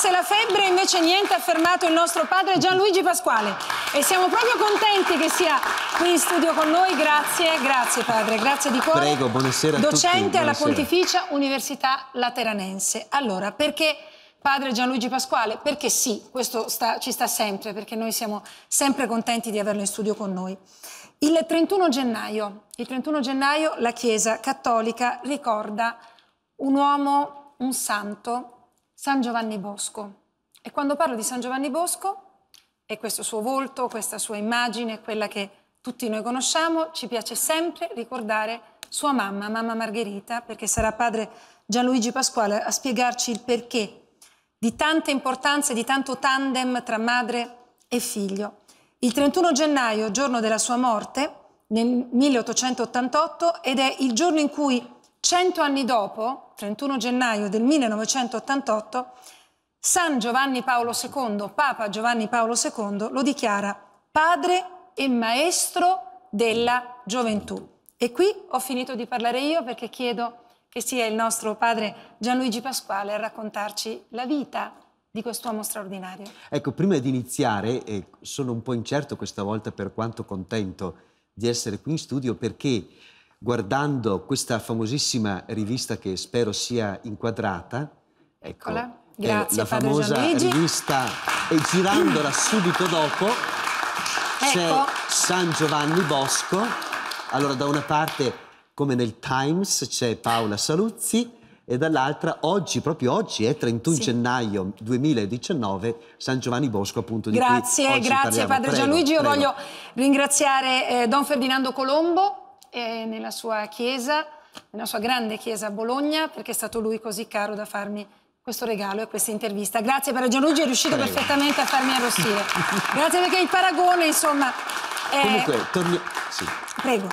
avesse la febbre invece niente, ha fermato il nostro padre Gianluigi Pasquale. E siamo proprio contenti che sia qui in studio con noi. Grazie, grazie padre, grazie di cuore. Prego, buonasera a Docente tutti, buonasera. alla Pontificia Università Lateranense. Allora, perché padre Gianluigi Pasquale? Perché sì, questo sta, ci sta sempre, perché noi siamo sempre contenti di averlo in studio con noi. Il 31 gennaio, il 31 gennaio la Chiesa Cattolica ricorda un uomo, un santo, San Giovanni Bosco. E quando parlo di San Giovanni Bosco, e questo suo volto, questa sua immagine, quella che tutti noi conosciamo, ci piace sempre ricordare sua mamma, mamma Margherita, perché sarà padre Gianluigi Pasquale a spiegarci il perché di tanta importanza e di tanto tandem tra madre e figlio. Il 31 gennaio, giorno della sua morte, nel 1888, ed è il giorno in cui, cento anni dopo, 31 gennaio del 1988, San Giovanni Paolo II, Papa Giovanni Paolo II, lo dichiara padre e maestro della gioventù. E qui ho finito di parlare io perché chiedo che sia il nostro padre Gianluigi Pasquale a raccontarci la vita di quest'uomo straordinario. Ecco, prima di iniziare, eh, sono un po' incerto questa volta per quanto contento di essere qui in studio perché guardando questa famosissima rivista che spero sia inquadrata. Ecco, Eccola. Eh, grazie, la famosa rivista e girandola subito dopo c'è ecco. San Giovanni Bosco. Allora da una parte come nel Times c'è Paola Saluzzi e dall'altra oggi, proprio oggi, è 31 sì. gennaio 2019, San Giovanni Bosco appunto di grazie, Grazie, grazie Padre prego, Gianluigi, io prego. voglio ringraziare eh, Don Ferdinando Colombo e nella sua chiesa, nella sua grande chiesa a Bologna, perché è stato lui così caro da farmi questo regalo e questa intervista. Grazie però Gianluigi è riuscito Prego. perfettamente a farmi arrossire. Grazie perché il paragone, insomma... È... Comunque, torno... Sì. Prego.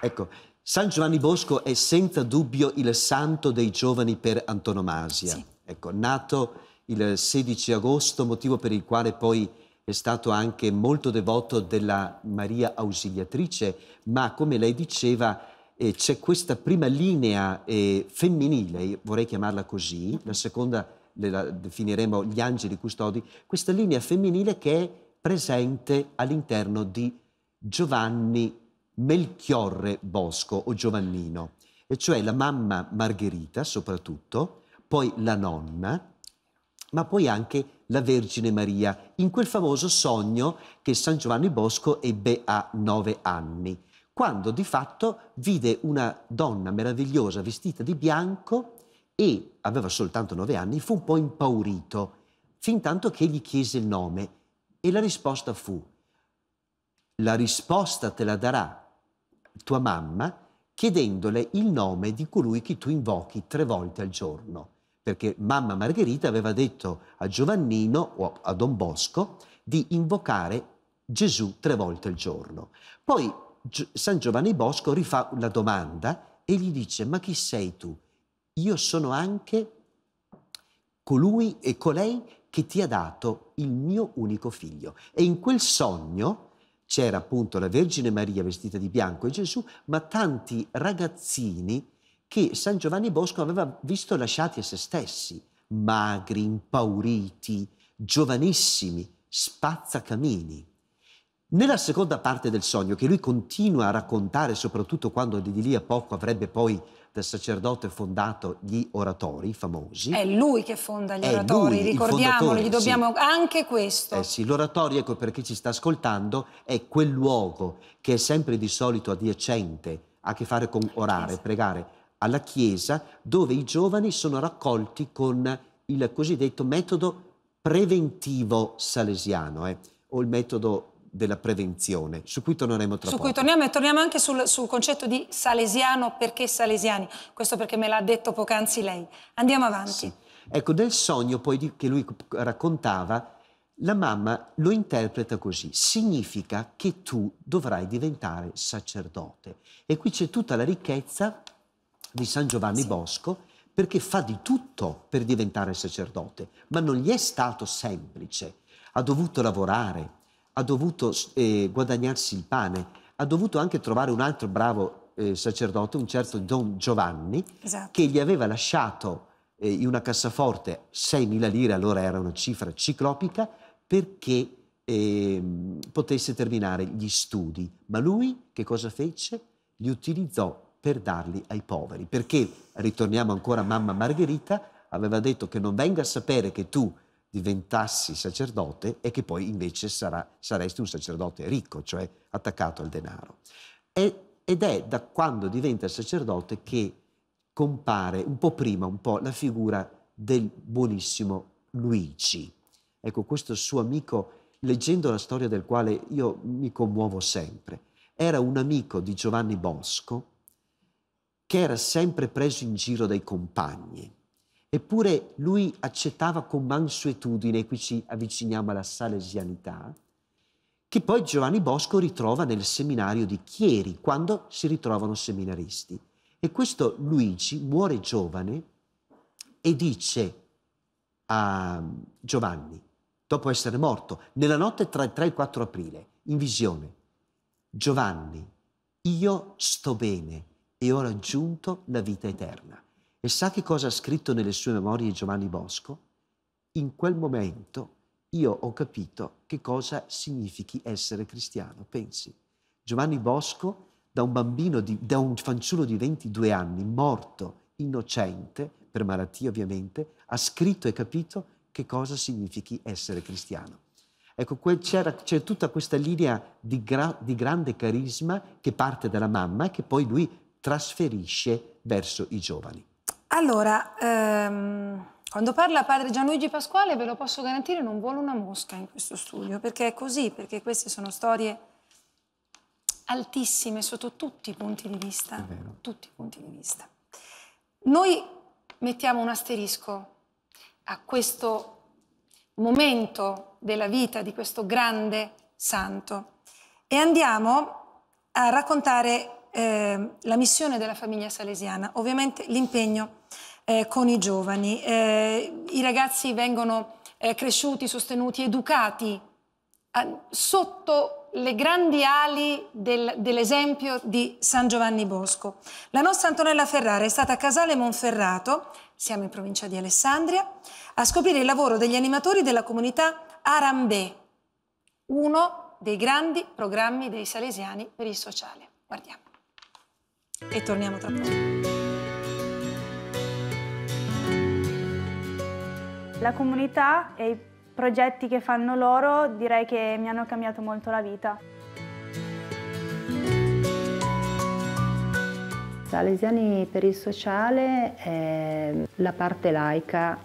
Ecco, San Giovanni Bosco è senza dubbio il santo dei giovani per antonomasia. Sì. Ecco, nato il 16 agosto, motivo per il quale poi è stato anche molto devoto della Maria Ausiliatrice, ma come lei diceva eh, c'è questa prima linea eh, femminile, vorrei chiamarla così, la seconda la definiremo gli angeli custodi, questa linea femminile che è presente all'interno di Giovanni Melchiorre Bosco o Giovannino, e cioè la mamma Margherita soprattutto, poi la nonna, ma poi anche la Vergine Maria, in quel famoso sogno che San Giovanni Bosco ebbe a nove anni, quando di fatto vide una donna meravigliosa vestita di bianco e aveva soltanto nove anni, fu un po' impaurito, fin tanto che gli chiese il nome e la risposta fu, la risposta te la darà tua mamma chiedendole il nome di colui che tu invochi tre volte al giorno perché mamma Margherita aveva detto a Giovannino o a Don Bosco di invocare Gesù tre volte al giorno. Poi San Giovanni Bosco rifà la domanda e gli dice ma chi sei tu? Io sono anche colui e colei che ti ha dato il mio unico figlio. E in quel sogno c'era appunto la Vergine Maria vestita di bianco e Gesù, ma tanti ragazzini che San Giovanni Bosco aveva visto lasciati a se stessi, magri, impauriti, giovanissimi, spazzacamini. Nella seconda parte del sogno, che lui continua a raccontare, soprattutto quando di lì a poco avrebbe poi da sacerdote fondato gli oratori famosi. È lui che fonda gli oratori, lui, ricordiamolo, gli dobbiamo sì. anche questo. Eh sì, l'oratorio, ecco perché ci sta ascoltando, è quel luogo che è sempre di solito adiacente, ha a che fare con orare, esatto. pregare, alla chiesa dove i giovani sono raccolti con il cosiddetto metodo preventivo salesiano eh, o il metodo della prevenzione, su cui torneremo tra su poco. Su cui torniamo e torniamo anche sul, sul concetto di salesiano, perché salesiani? Questo perché me l'ha detto poc'anzi lei. Andiamo avanti. Sì. Ecco, nel sogno poi che lui raccontava, la mamma lo interpreta così, significa che tu dovrai diventare sacerdote. E qui c'è tutta la ricchezza di San Giovanni sì. Bosco perché fa di tutto per diventare sacerdote, ma non gli è stato semplice. Ha dovuto lavorare, ha dovuto eh, guadagnarsi il pane, ha dovuto anche trovare un altro bravo eh, sacerdote, un certo Don Giovanni, esatto. che gli aveva lasciato eh, in una cassaforte 6.000 lire, allora era una cifra ciclopica, perché ehm, potesse terminare gli studi. Ma lui che cosa fece? Li utilizzò per darli ai poveri. Perché, ritorniamo ancora a mamma Margherita, aveva detto che non venga a sapere che tu diventassi sacerdote e che poi invece sarà, saresti un sacerdote ricco, cioè attaccato al denaro. E, ed è da quando diventa sacerdote che compare un po' prima, un po' la figura del buonissimo Luigi. Ecco, questo suo amico, leggendo la storia del quale io mi commuovo sempre, era un amico di Giovanni Bosco, che era sempre preso in giro dai compagni. Eppure lui accettava con mansuetudine, qui ci avviciniamo alla salesianità, che poi Giovanni Bosco ritrova nel seminario di Chieri, quando si ritrovano seminaristi. E questo Luigi muore giovane e dice a Giovanni, dopo essere morto, nella notte tra il 3 e il 4 aprile, in visione, Giovanni, io sto bene, e ho raggiunto la vita eterna. E sa che cosa ha scritto nelle sue memorie Giovanni Bosco? In quel momento io ho capito che cosa significhi essere cristiano. Pensi, Giovanni Bosco da un bambino, di, da un fanciullo di 22 anni, morto, innocente, per malattia ovviamente, ha scritto e capito che cosa significhi essere cristiano. Ecco, c'era, c'è tutta questa linea di, gra, di grande carisma che parte dalla mamma e che poi lui trasferisce verso i giovani? Allora, ehm, quando parla padre Gianluigi Pasquale, ve lo posso garantire, non vuole una mosca in questo studio, perché è così, perché queste sono storie altissime sotto tutti i punti di vista. Tutti i punti di vista. Noi mettiamo un asterisco a questo momento della vita di questo grande santo e andiamo a raccontare eh, la missione della famiglia salesiana, ovviamente l'impegno eh, con i giovani. Eh, I ragazzi vengono eh, cresciuti, sostenuti, educati sotto le grandi ali del, dell'esempio di San Giovanni Bosco. La nostra Antonella Ferrara è stata a Casale Monferrato, siamo in provincia di Alessandria, a scoprire il lavoro degli animatori della comunità Arambè, uno dei grandi programmi dei salesiani per il sociale. Guardiamo e torniamo tra poco. La comunità e i progetti che fanno loro direi che mi hanno cambiato molto la vita. Salesiani per il sociale è la parte laica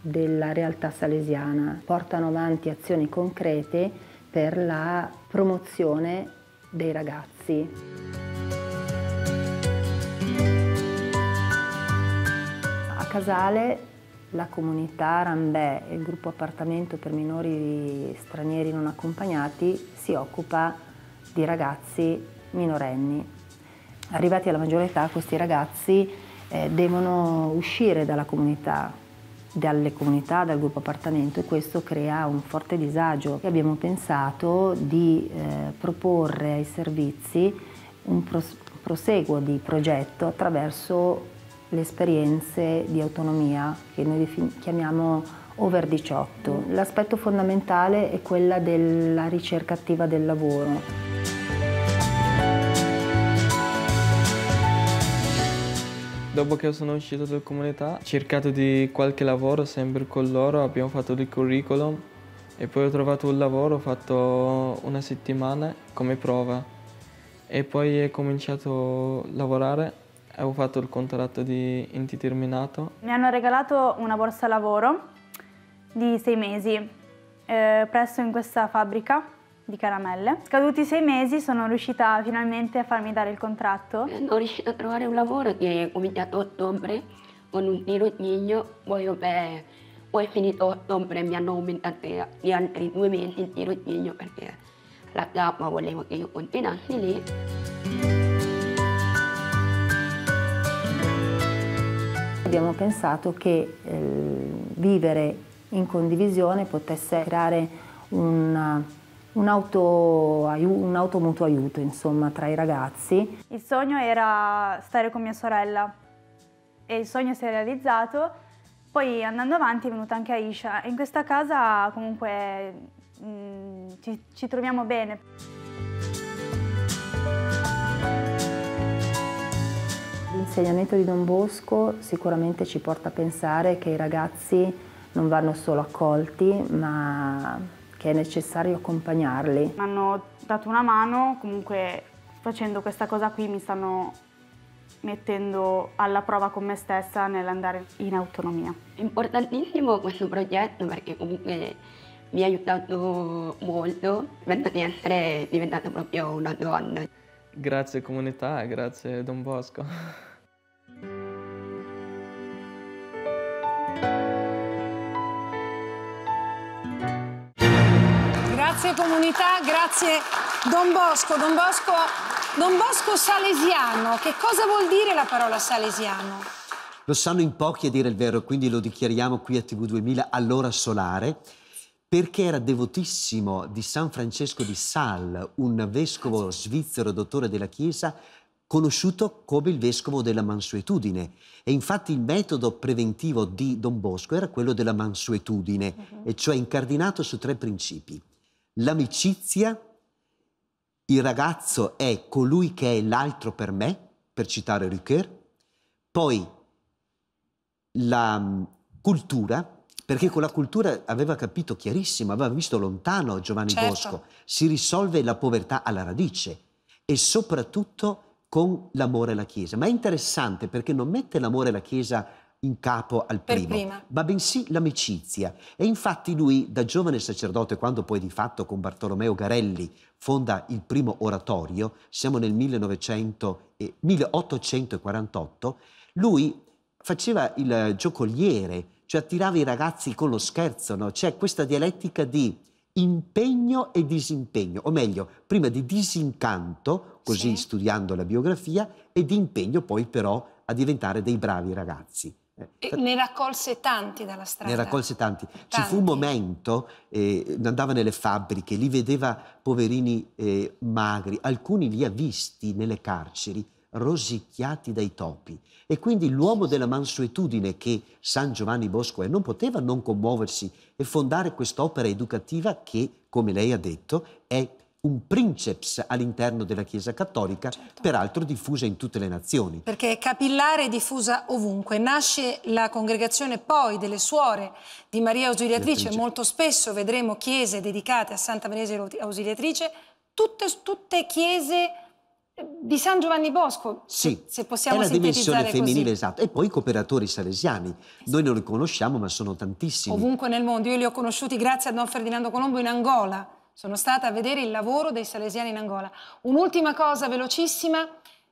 della realtà salesiana. Portano avanti azioni concrete per la promozione dei ragazzi. Casale la comunità Rambè e il gruppo appartamento per minori stranieri non accompagnati si occupa di ragazzi minorenni. Arrivati alla maggiore età questi ragazzi eh, devono uscire dalla comunità, dalle comunità, dal gruppo appartamento e questo crea un forte disagio. E abbiamo pensato di eh, proporre ai servizi un proseguo di progetto attraverso le esperienze di autonomia che noi chiamiamo over 18. L'aspetto fondamentale è quella della ricerca attiva del lavoro. Dopo che sono uscito dalla comunità ho cercato di qualche lavoro sempre con loro, abbiamo fatto il curriculum e poi ho trovato un lavoro, ho fatto una settimana come prova e poi ho cominciato a lavorare Avevo fatto il contratto di indeterminato. Mi hanno regalato una borsa lavoro di sei mesi eh, presso in questa fabbrica di caramelle. Scaduti sei mesi sono riuscita finalmente a farmi dare il contratto. Sono eh, riuscita a trovare un lavoro che è cominciato a ottobre con un tirocinio, poi, vabbè, poi è finito ottobre e mi hanno aumentato di altri due mesi il tirocinio perché la capa voleva che io continuassi lì. abbiamo pensato che eh, vivere in condivisione potesse creare un, un, auto, un auto mutuo aiuto insomma, tra i ragazzi. Il sogno era stare con mia sorella e il sogno si è realizzato. Poi andando avanti è venuta anche Aisha in questa casa comunque mh, mm, ci, ci troviamo bene. L'insegnamento di Don Bosco sicuramente ci porta a pensare che i ragazzi non vanno solo accolti, ma che è necessario accompagnarli. Mi hanno dato una mano, comunque facendo questa cosa qui mi stanno mettendo alla prova con me stessa nell'andare in autonomia. È Importantissimo questo progetto perché comunque mi ha aiutato molto, penso di essere diventata proprio una donna. Grazie comunità, grazie Don Bosco. Grazie comunità, grazie Don Bosco. Don Bosco, Don Bosco salesiano, che cosa vuol dire la parola salesiano? Lo sanno in pochi a dire il vero, quindi lo dichiariamo qui a TV2000 all'ora solare perché era devotissimo di San Francesco di Sal, un vescovo svizzero dottore della Chiesa, conosciuto come il vescovo della mansuetudine. E infatti il metodo preventivo di Don Bosco era quello della mansuetudine, uh mhm. -huh. e cioè incardinato su tre principi l'amicizia, il ragazzo è colui che è l'altro per me, per citare Rucker, poi la mm, cultura, perché con la cultura aveva capito chiarissimo, aveva visto lontano Giovanni certo. Bosco, si risolve la povertà alla radice e soprattutto con l'amore alla Chiesa. Ma è interessante perché non mette l'amore alla Chiesa in capo al primo, ma bensì l'amicizia. E infatti lui, da giovane sacerdote, quando poi di fatto con Bartolomeo Garelli fonda il primo oratorio, siamo nel 1848, lui faceva il giocoliere, cioè attirava i ragazzi con lo scherzo, no? c'è questa dialettica di impegno e disimpegno, o meglio, prima di disincanto, così sì. studiando la biografia, e di impegno poi però a diventare dei bravi ragazzi. Eh, e ne raccolse tanti dalla strada. Ne raccolse tanti. tanti. Ci fu un momento, eh, andava nelle fabbriche, li vedeva poverini eh, magri, alcuni li ha visti nelle carceri rosicchiati dai topi. E quindi l'uomo della mansuetudine che San Giovanni Bosco è non poteva non commuoversi e fondare quest'opera educativa che, come lei ha detto, è un princeps all'interno della Chiesa Cattolica, certo. peraltro diffusa in tutte le nazioni. Perché è capillare e diffusa ovunque. Nasce la congregazione poi delle suore di Maria Ausiliatrice, molto spesso vedremo chiese dedicate a Santa Maria Ausiliatrice, tutte, tutte chiese eh, di San Giovanni Bosco, sì, se possiamo è la dimensione femminile, così. esatto. E poi i cooperatori salesiani, esatto. noi non li conosciamo ma sono tantissimi. Ovunque nel mondo, io li ho conosciuti grazie a Don Ferdinando Colombo in Angola, sono stata a vedere il lavoro dei salesiani in Angola. Un'ultima cosa velocissima,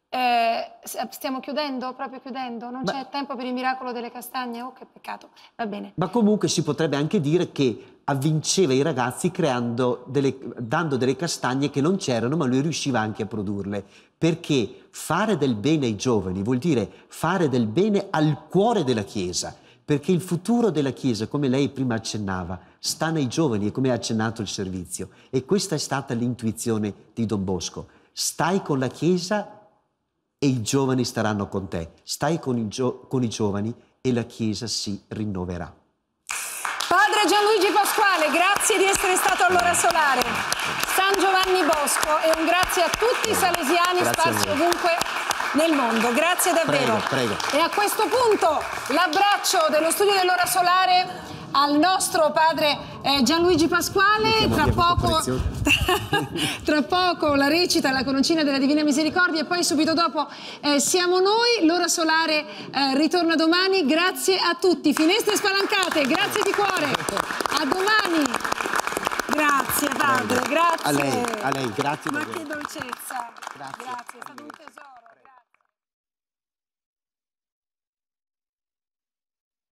eh, stiamo chiudendo, proprio chiudendo, non c'è tempo per il miracolo delle castagne, oh che peccato, va bene. Ma comunque si potrebbe anche dire che avvinceva i ragazzi delle, dando delle castagne che non c'erano, ma lui riusciva anche a produrle, perché fare del bene ai giovani vuol dire fare del bene al cuore della Chiesa, perché il futuro della Chiesa, come lei prima accennava, sta nei giovani e come ha accennato il servizio. E questa è stata l'intuizione di Don Bosco. Stai con la Chiesa e i giovani staranno con te. Stai con i, gio- con i giovani e la Chiesa si rinnoverà. Padre Gianluigi Pasquale, grazie di essere stato all'ora solare. San Giovanni Bosco e un grazie a tutti i salesiani grazie sparsi ovunque nel mondo. Grazie davvero. Prego, prego. E a questo punto l'abbraccio dello studio dell'ora solare al nostro padre eh, Gianluigi Pasquale, tra poco, tra, poco, la recita, la coroncina della Divina Misericordia e poi subito dopo eh, siamo noi, l'ora solare eh, ritorna domani, grazie a tutti, finestre spalancate, grazie di cuore, a domani, grazie padre, grazie. A lei, a lei grazie. Ma che dolcezza, grazie, grazie.